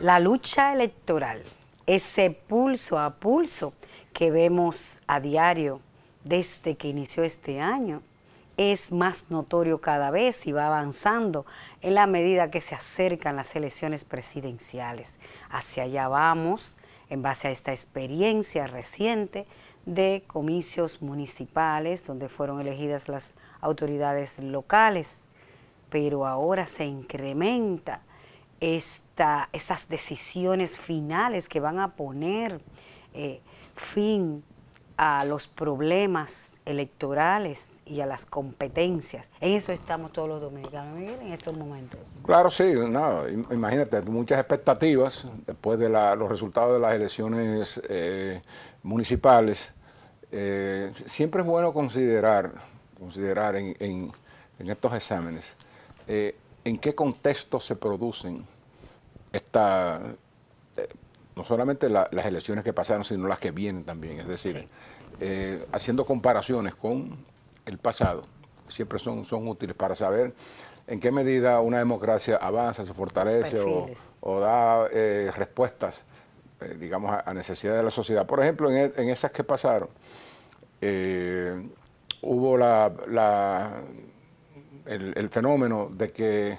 La lucha electoral, ese pulso a pulso que vemos a diario desde que inició este año, es más notorio cada vez y va avanzando en la medida que se acercan las elecciones presidenciales. Hacia allá vamos en base a esta experiencia reciente de comicios municipales donde fueron elegidas las autoridades locales, pero ahora se incrementa esta, estas decisiones finales que van a poner eh, fin a los problemas electorales y a las competencias. En eso estamos todos los dominicanos, en estos momentos. Claro, sí, imagínate, muchas expectativas después de los resultados de las elecciones eh, municipales. Eh, siempre es bueno considerar, considerar en, estos exámenes en qué contexto se producen esta, eh, no solamente las elecciones que pasaron, sino las que vienen también. Es decir, eh, haciendo comparaciones con el pasado, siempre son, son útiles para saber en qué medida una democracia avanza, se fortalece o, da eh, respuestas, digamos, a, necesidades de la sociedad. Por ejemplo, en, esas que pasaron, hubo la el, fenómeno de que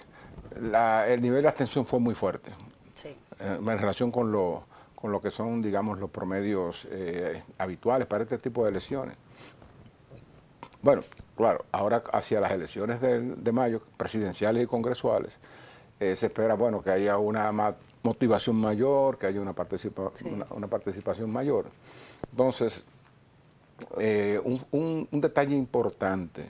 el nivel de abstención fue muy fuerte eh, en, relación con lo, con lo que son, digamos, los promedios eh, habituales para este tipo de elecciones. Bueno, claro, ahora hacia las elecciones de mayo, presidenciales y congresuales, eh, se espera, bueno, que haya una motivación mayor, que haya una, participación una, participación mayor. Entonces, un, un detalle importante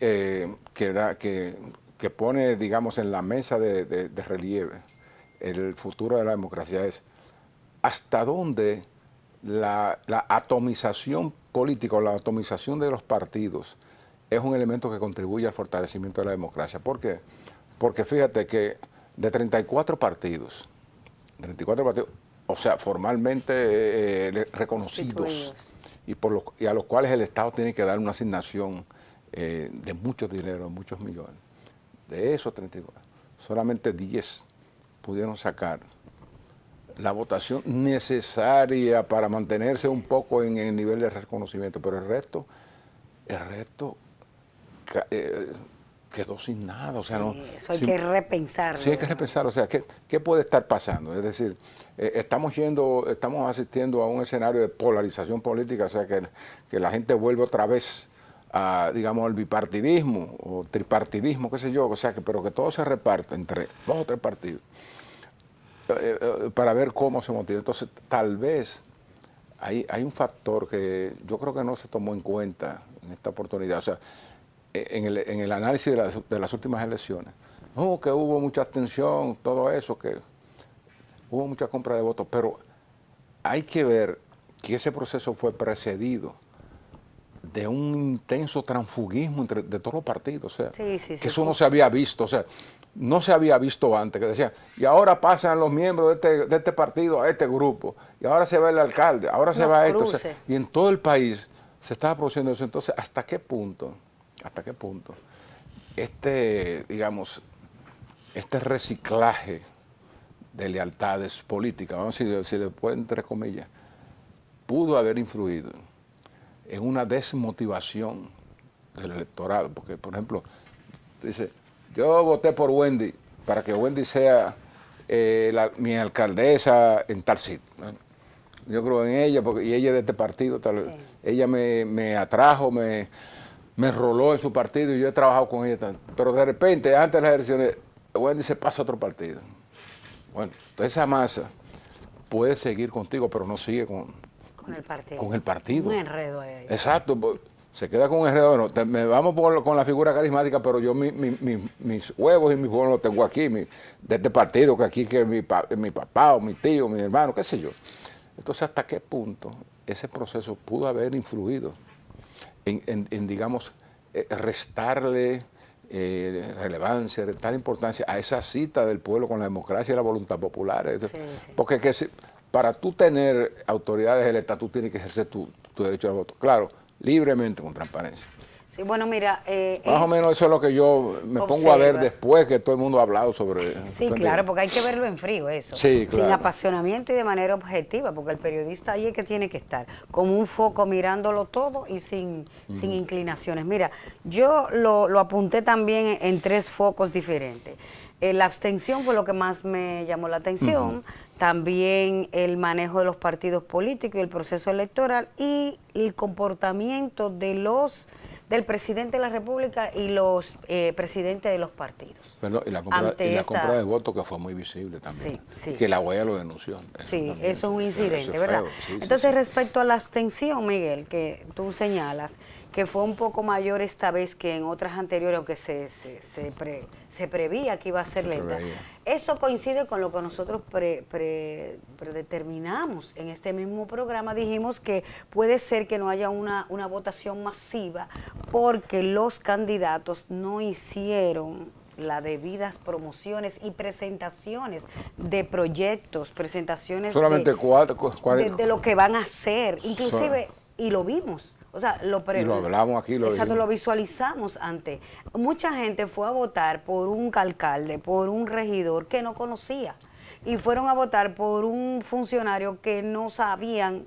eh, que, pone, digamos, en la mesa de, relieve el futuro de la democracia es hasta dónde la, atomización política o la atomización de los partidos es un elemento que contribuye al fortalecimiento de la democracia. ¿Por qué? Porque fíjate que de 34 partidos, 34 partidos, o sea, formalmente eh, eh, reconocidos, y, y a los cuales el Estado tiene que dar una asignación eh, de mucho dinero, muchos millones. De esos 34, solamente 10 pudieron sacar la votación necesaria para mantenerse un poco en el nivel de reconocimiento, pero el resto, el resto eh, quedó sin nada. sea, eso hay que repensarlo. Sí, hay que repensar. O sea, ¿qué, puede estar pasando? Es decir, eh, estamos yendo, estamos asistiendo a un escenario de polarización política, o sea, que, que la gente vuelve otra vez digamos, el bipartidismo o tripartidismo, qué sé yo, o sea, que, pero que todo se reparte entre dos o tres partidos eh, eh, para ver cómo se motiva. Entonces, tal vez hay, hay un factor que yo creo que no se tomó en cuenta en esta oportunidad, o sea, e, en el, análisis de las, de las últimas elecciones. Oh, que hubo mucha abstención, todo eso, que hubo mucha compra de votos, pero hay que ver que ese proceso fue precedido de un intenso transfugismo entre, de todos los partidos, que eso no se había visto, o sea, no se había visto antes, que decían, y ahora pasan los miembros de este, este partido a este grupo, y ahora se va el alcalde, ahora se va esto, y en todo el país se estaba produciendo eso, entonces, ¿hasta qué punto? ¿Hasta qué punto? Este, digamos, este reciclaje de lealtades políticas, vamos a decir, si le pueden entre comillas, pudo haber influido es una desmotivación del electorado. Porque, por ejemplo, dice, yo voté por Wendy para que Wendy sea eh, mi alcaldesa en tal sitio. Yo creo en ella, porque, y ella es de este partido, tal, ella me, atrajo, me, me roló en su partido y yo he trabajado con ella. Pero de repente, antes de las elecciones, Wendy se pasa a otro partido. Bueno, esa masa puede seguir contigo, pero no sigue con, con el partido. Con el partido. Un enredo ahí. Exacto. Se queda con un enredo. No, me vamos con la figura carismática, pero yo mis huevos y mis huevos los tengo aquí, de este partido, que aquí que mi, papá o mi tío, mi hermano, qué sé yo. Entonces, ¿hasta qué punto ese proceso pudo haber influido en, digamos, eh, restarle eh, relevancia, tal importancia a esa cita del pueblo con la democracia y la voluntad popular? Porque que si, para tú tener autoridades el tú tienes que ejercer tu, derecho al voto. Claro, libremente, con transparencia. Sí, bueno, mira... Eh, más o eh, menos eso es lo que yo me pongo a ver después que todo el mundo ha hablado sobre... Sí, claro, porque hay que verlo en frío eso. Sí, Sin apasionamiento y de manera objetiva, porque el periodista ahí es que tiene que estar, Con un foco mirándolo todo y sin, sin inclinaciones. Mira, yo lo, apunté también en tres focos diferentes eh, la abstención fue lo que más me llamó la atención también el manejo de los partidos políticos y el proceso electoral y el comportamiento de los del presidente de la República y los eh, presidentes de los partidos. Perdón, y la compra, de votos que fue muy visible también. Que la OEA lo denunció. sí, eso es un incidente, ¿verdad? Entonces, respecto a la abstención, Miguel, que tú señalas, que fue un poco mayor esta vez que en otras anteriores, aunque se, se, pre, se prevía que iba a ser lenta. Eso coincide con lo que nosotros pre, pre, predeterminamos en este mismo programa. Dijimos que puede ser que no haya una, una votación masiva porque los candidatos no hicieron las debidas promociones y presentaciones de proyectos, presentaciones de, cuatro, cuatro, de, lo que van a hacer. Inclusive, y lo vimos, o sea, lo lo hablamos aquí, lo visualizamos antes. Mucha gente fue a votar por un alcalde, por un regidor que no conocía. Y fueron a votar por un funcionario que no sabían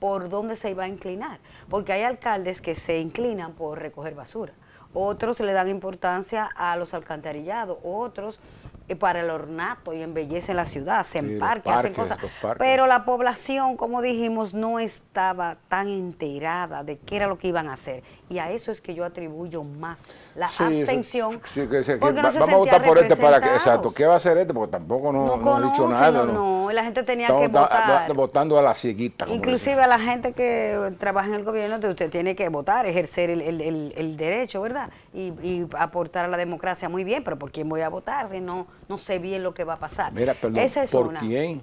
por dónde se iba a inclinar. Porque hay alcaldes que se inclinan por recoger basura. Otros le dan importancia a los alcantarillados, otros eh, para el ornato y embellece la ciudad, se emparque, hacen cosas. Pero la población, como dijimos, no estaba tan enterada de qué era lo que iban a hacer. Y a eso es que yo atribuyo más la abstención. que, porque vamos a votar por este para que. Exacto, ¿qué va a hacer este? Porque tampoco no, han dicho nada. No, no, la gente tenía que votar. Votando a la cieguita. Inclusive a la gente que trabaja en el gobierno, usted tiene que votar, ejercer el derecho, ¿verdad? y, aportar a la democracia muy bien, pero ¿por quién voy a votar no, no sé bien lo que va a pasar? Mira, perdón, Esa ¿por quién?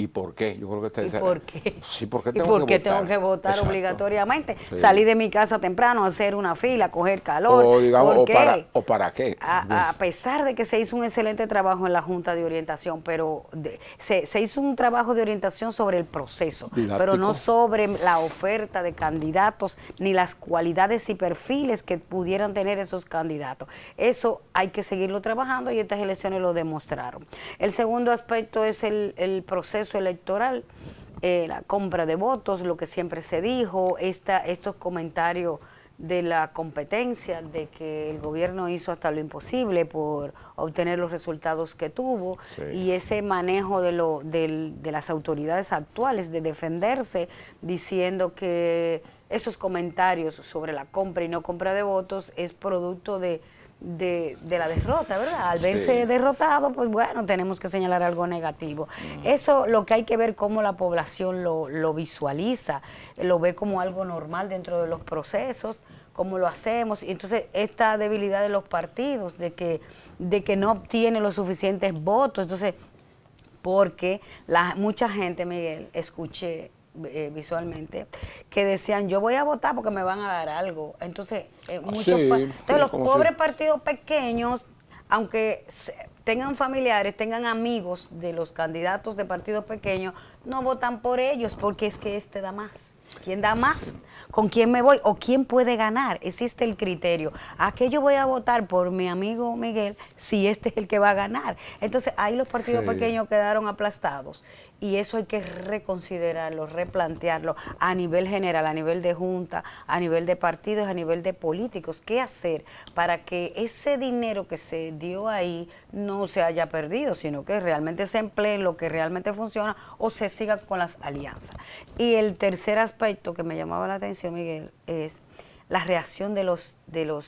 ¿Y por qué? Yo creo que está ¿Y por qué? Sí, porque tengo, ¿Y por qué que, tengo votar? que votar obligatoriamente? Salir de mi casa temprano, hacer una fila, coger calor. O, Para, o qué? A, pesar de que se hizo un excelente trabajo en la Junta de Orientación, pero se, hizo un trabajo de orientación sobre el proceso, pero no sobre la oferta de candidatos ni las cualidades y perfiles que pudieran tener esos candidatos. Eso hay que seguirlo trabajando y estas elecciones lo demostraron. El segundo aspecto es el proceso electoral, eh, la compra de votos, lo que siempre se dijo, esta, estos comentarios de la competencia, de que el gobierno hizo hasta lo imposible por obtener los resultados que tuvo y ese manejo de, lo, de las autoridades actuales de defenderse diciendo que esos comentarios sobre la compra y no compra de votos es producto de de, la derrota, ¿verdad? Al verse derrotado, pues bueno, tenemos que señalar algo negativo. Mm. Eso lo que hay que ver cómo la población lo, visualiza, lo ve como algo normal dentro de los procesos, cómo lo hacemos. Y entonces, esta debilidad de los partidos, de que, de que no obtienen los suficientes votos, entonces, porque la, mucha gente, Miguel, escuché eh, visualmente, que decían, yo voy a votar porque me van a dar algo. Entonces, eh, ah, muchos los pobres partidos pequeños, aunque tengan familiares, tengan amigos de los candidatos de partidos pequeños, no votan por ellos porque es que este da más. ¿Quién da más? con quién me voy o quién puede ganar. Existe el criterio. ¿A qué yo voy a votar por mi amigo Miguel si este es el que va a ganar? Entonces ahí los partidos pequeños quedaron aplastados y eso hay que reconsiderarlo, replantearlo a nivel general, a nivel de junta, a nivel de partidos, a nivel de políticos. ¿Qué hacer para que ese dinero que se dio ahí no se haya perdido, sino que realmente se emplee en lo que realmente funciona o se siga con las alianzas? Y el tercer aspecto que me llamaba la atención, Miguel, es la reacción de los, de los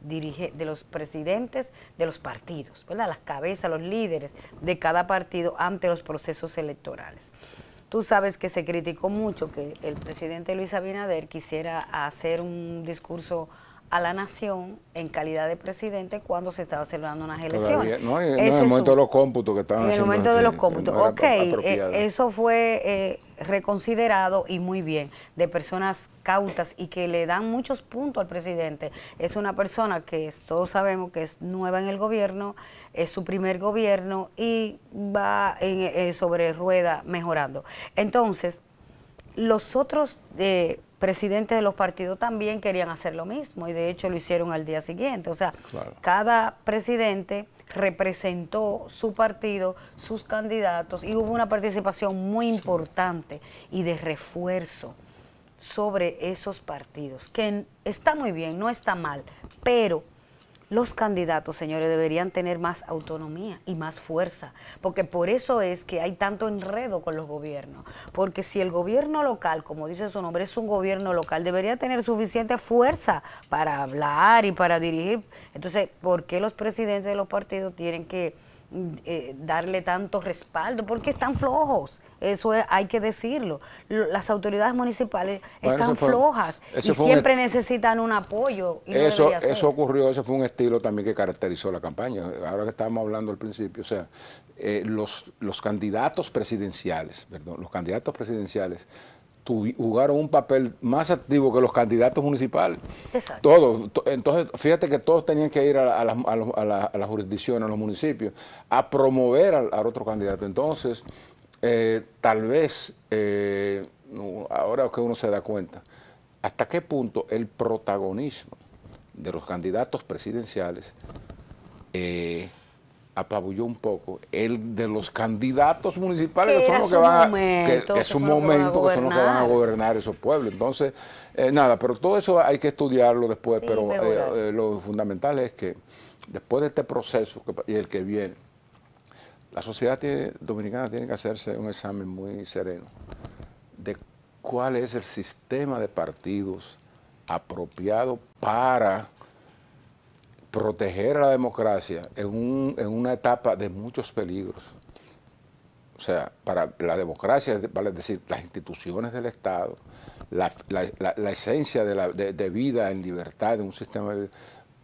de los presidentes de los partidos, ¿verdad? las cabezas, los líderes de cada partido ante los procesos electorales. Tú sabes que se criticó mucho que el presidente Luis Abinader quisiera hacer un discurso a la nación en calidad de presidente cuando se estaba celebrando unas elecciones. en el momento de los cómputos que estaban En el momento de los cómputos. ok, eh, eso fue eh, reconsiderado y muy bien, de personas cautas y que le dan muchos puntos al presidente. Es una persona que todos sabemos que es nueva en el gobierno, es su primer gobierno y va en, eh, sobre rueda mejorando. Entonces, los otros eh, presidentes de los partidos también querían hacer lo mismo y de hecho lo hicieron al día siguiente. O sea, cada presidente representó su partido, sus candidatos y hubo una participación muy importante y de refuerzo sobre esos partidos, que está muy bien, no está mal, pero los candidatos, señores, deberían tener más autonomía y más fuerza, porque por eso es que hay tanto enredo con los gobiernos, porque si el gobierno local, como dice su nombre, es un gobierno local, debería tener suficiente fuerza para hablar y para dirigir. Entonces, ¿por qué los presidentes de los partidos tienen que eh, darle tanto respaldo, porque están flojos, eso hay que decirlo. Las autoridades municipales están flojas y siempre necesitan un apoyo. eso, eso ocurrió, ese fue un estilo también que caracterizó la campaña, ahora que estábamos hablando al principio, o sea, eh, los, los candidatos presidenciales, perdón, los candidatos presidenciales jugaron un papel más activo que los candidatos municipales. Exacto. Todos. Entonces, fíjate que todos tenían que ir a, la, jurisdicción, a, los municipios, a promover al, otro candidato. Entonces, eh, tal vez, eh, ahora que uno se da cuenta, hasta qué punto el protagonismo de los candidatos presidenciales eh, apabulló un poco el de los candidatos municipales que son los que van es un momento que son los que van a gobernar esos pueblos entonces eh, nada pero todo eso hay que estudiarlo después pero eh, eh, lo fundamental es que después de este proceso y el que viene la sociedad dominicana tiene que hacerse un examen muy sereno de cuál es el sistema de partidos apropiado para proteger a la democracia en, una etapa de muchos peligros. O sea, para la democracia, vale decir, las instituciones del Estado, la, esencia de, vida en libertad de un sistema de vida,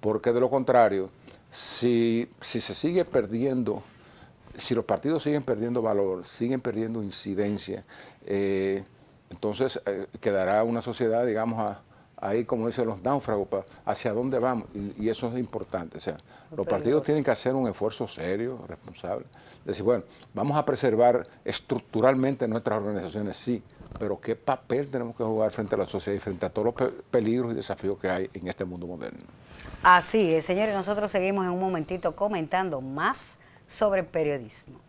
porque de lo contrario, si, se sigue perdiendo, si los partidos siguen perdiendo valor, siguen perdiendo incidencia, eh, entonces eh, quedará una sociedad, digamos, a, ahí, como dicen los náufragos, hacia dónde vamos. Y, eso es importante. O sea, los partidos tienen que hacer un esfuerzo serio, responsable. Decir, bueno, vamos a preservar estructuralmente nuestras organizaciones, sí, pero ¿qué papel tenemos que jugar frente a la sociedad y frente a todos los peligros y desafíos que hay en este mundo moderno? Así es, señores, nosotros seguimos en un momentito comentando más sobre periodismo.